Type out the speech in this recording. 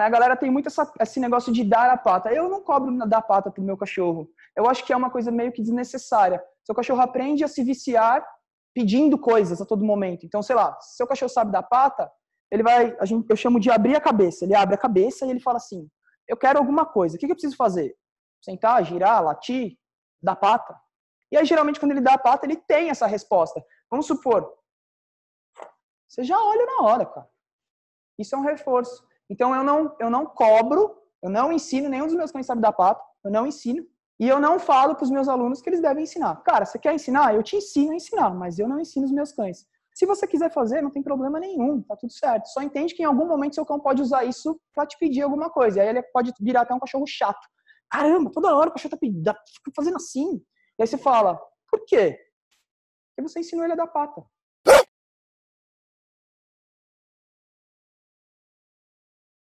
A galera tem muito essa, esse negócio de dar a pata. Eu não cobro dar pata pro meu cachorro. Eu acho que é uma coisa meio que desnecessária. Seu cachorro aprende a se viciar pedindo coisas a todo momento. Então, sei lá, se seu cachorro sabe dar pata, ele vai, a gente, eu chamo de abrir a cabeça. Ele abre a cabeça e ele fala assim: eu quero alguma coisa. O que, que eu preciso fazer? Sentar, girar, latir, dar pata. E aí, geralmente, quando ele dá a pata, ele tem essa resposta. Vamos supor, você já olha na hora, cara. Isso é um reforço. Então eu não, eu não cobro, eu não ensino, nenhum dos meus cães sabe dar pato, eu não ensino. E eu não falo para os meus alunos que eles devem ensinar. Cara, você quer ensinar? Eu te ensino a ensinar, mas eu não ensino os meus cães. Se você quiser fazer, não tem problema nenhum, tá tudo certo. Só entende que em algum momento seu cão pode usar isso para te pedir alguma coisa. E aí ele pode virar até um cachorro chato. Caramba, toda hora o cachorro tá pedindo, tá fazendo assim. E aí você fala, por quê? Porque você ensinou ele a dar pata.